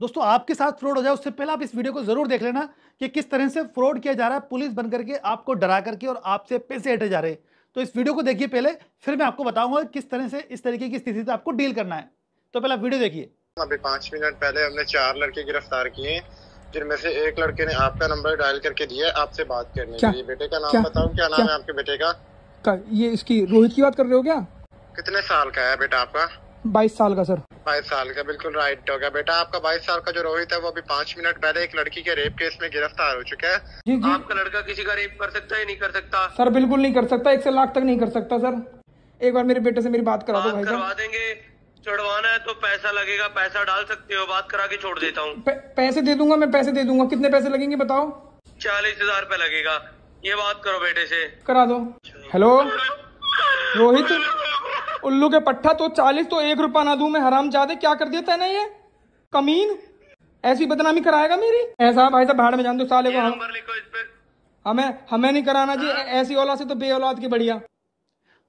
दोस्तों आपके साथ फ्रॉड हो जाए उससे पहले आप इस वीडियो को जरूर देख लेना कि किस तरह से फ्रॉड किया जा रहा है पुलिस बनकर के आपको डरा करके और आपसे पैसे हटे जा रहे तो इस वीडियो को देखिए पहले फिर मैं आपको बताऊंगा किस तरह से इस तरीके की स्थिति से आपको डील करना है तो पहले वीडियो देखिए अभी पांच मिनट पहले हमने चार लड़के गिरफ्तार किए जिनमें से एक लड़के ने आपका नंबर डायल करके दिया आपसे बात करने के लिए बेटे का नाम बताओ क्या नाम है आपके बेटे का ये इसकी रोहित की बात कर रहे हो क्या कितने साल का है बेटा आपका बाईस साल का सर बाईस साल का बिल्कुल राइट हो गया बेटा आपका बाईस साल का जो रोहित है वो अभी पांच मिनट पहले एक लड़की के रेप केस में गिरफ्तार हो चुका है जी जी आपका लड़का किसी का रेप कर सकता है नहीं कर सकता सर बिल्कुल नहीं कर सकता एक से लाख तक नहीं कर सकता सर एक बार मेरे बेटे से मेरी बात करा दो भाई करवा देंगे चढ़वाना है तो पैसा लगेगा पैसा डाल सकते हो बात करा के छोड़ देता हूँ पैसे दे दूंगा मैं पैसे दे दूंगा कितने पैसे लगेंगे बताओ चालीस हजार रूपए लगेगा ये बात करो बेटे से करा दो अच्छा। हेलो रोहित उल्लू के पट्टा तो चालीस तो एक रुपया ना दू मैं हराम ज्यादा क्या कर दिया तेना ये कमीन ऐसी बदनामी कराएगा मेरी ऐसा भाई साहब भाड़ में जान दो साले को हम, हमें हमें नहीं कराना जी हाँ। ऐसी औलाद से तो बे औलाद की बढ़िया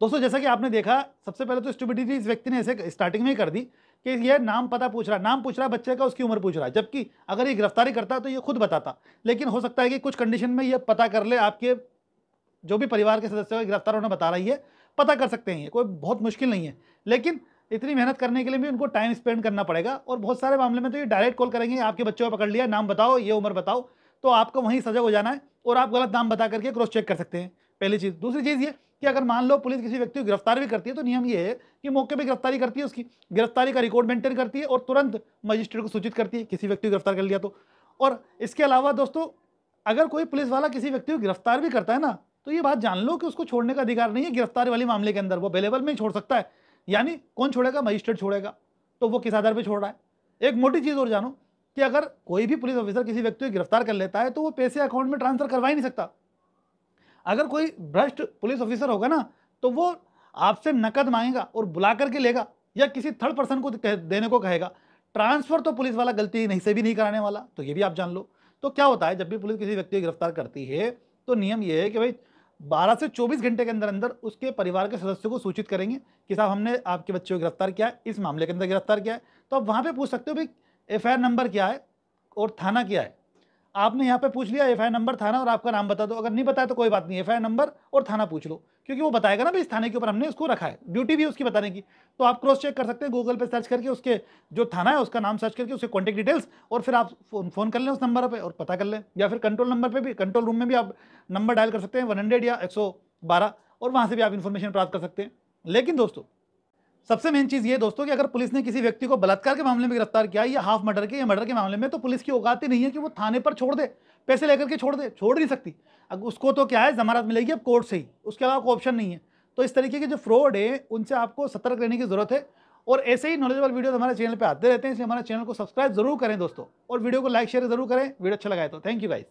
दोस्तों जैसा कि आपने देखा सबसे पहले तो स्टूबिडिटी इस व्यक्ति ने ऐसे स्टार्टिंग में ही कर दी कि यह नाम पता पूछ रहा नाम पूछ रहा बच्चे का उसकी उम्र पूछ रहा है जबकि अगर ये गिरफ्तारी करता तो ये खुद बताता लेकिन हो सकता है कि कुछ कंडीशन में ये पता कर ले आपके जो भी परिवार के सदस्य गिरफ्तार होना बता रही है पता कर सकते हैं ये कोई बहुत मुश्किल नहीं है लेकिन इतनी मेहनत करने के लिए भी उनको टाइम स्पेंड करना पड़ेगा और बहुत सारे मामले में तो ये डायरेक्ट कॉल करेंगे आपके बच्चों को पकड़ लिया नाम बताओ ये उम्र बताओ तो आपको वहीं सजग हो जाना है और आप गलत नाम बता करके क्रॉस चेक कर सकते हैं पहली चीज़ दूसरी चीज़ ये कि अगर मान लो पुलिस किसी व्यक्ति को गिरफ्तार भी करती है तो नियम ये है कि मौके पर गिरफ्तारी करती है उसकी गिरफ्तारी का रिकॉर्ड मेंटेन करती है और तुरंत मजिस्ट्रेट को सूचित करती है किसी व्यक्ति को गिरफ्तार कर लिया तो और इसके अलावा दोस्तों अगर कोई पुलिस वाला किसी व्यक्ति को गिरफ्तार भी करता है ना तो ये बात जान लो कि उसको छोड़ने का अधिकार नहीं है गिरफ्तारी वाले मामले के अंदर वो अवेलेबल में ही छोड़ सकता है यानी कौन छोड़ेगा मजिस्ट्रेट छोड़ेगा तो वो किस आधार पर छोड़ रहा है एक मोटी चीज़ और जानो कि अगर कोई भी पुलिस ऑफिसर किसी व्यक्ति को गिरफ्तार कर लेता है तो वो पैसे अकाउंट में ट्रांसफर करवा ही नहीं सकता अगर कोई भ्रष्ट पुलिस ऑफिसर होगा ना तो वो आपसे नकद मांगेगा और बुला करके लेगा या किसी थर्ड पर्सन को देने को कहेगा ट्रांसफ़र तो पुलिस वाला गलती नहीं से भी नहीं कराने वाला तो ये भी आप जान लो तो क्या होता है जब भी पुलिस किसी व्यक्ति को गिरफ्तार करती है तो नियम ये है कि भाई 12 से 24 घंटे के अंदर अंदर उसके परिवार के सदस्यों को सूचित करेंगे कि साहब हमने आपके बच्चे को गिरफ्तार किया है इस मामले के अंदर गिरफ्तार किया है तो आप वहाँ पर पूछ सकते हो भाई एफ नंबर क्या है और थाना क्या है आपने यहाँ पे पूछ लिया एफ नंबर थाना और आपका नाम बता दो अगर नहीं बताया तो कोई बात नहीं एफ नंबर और थाना पूछ लो क्योंकि वो बताएगा ना भाई इस थाने के ऊपर हमने उसको रखा है ड्यूटी भी उसकी बताने की तो आप क्रॉस चेक कर सकते हैं गूगल पे सर्च करके उसके जो थाना है उसका नाम सर्च करके उसके कॉन्टैक्ट डिटेल्स और फिर आप फोन फोन कर लें उस नंबर पर और पता कर लें या फिर कंट्रोल नंबर पर भी कंट्रोल रूम में भी आप नंबर डायल कर सकते हैं वन या एक और वहाँ से भी आप इन्फॉर्मेशन प्राप्त कर सकते हैं लेकिन दोस्तों सबसे मेन चीज़ ये दोस्तों कि अगर पुलिस ने किसी व्यक्ति को बलात्कार के मामले में गिरफ्तार किया या हाफ मर्डर के या मर्डर के मामले में तो पुलिस की औकात ही नहीं है कि वो थाने पर छोड़ दे पैसे लेकर के छोड़ दे छोड़ नहीं सकती अब उसको तो क्या है जमानत मिलेगी अब कोर्ट से ही उसके अलावा कोई ऑप्शन नहीं है तो इस तरीके के जो फ्रॉड है उनसे आपको सतर्क रहने की ज़रूरत है और ऐसे ही नॉलेजेबल वीडियो तो हमारे चैनल पर आते रहते हैं इसलिए हमारे चैनल को सब्सक्राइब जरूर करें दोस्तों और वीडियो को लाइक शेयर जरूर करें वीडियो अच्छा लगाए तो थैंक यू गाइज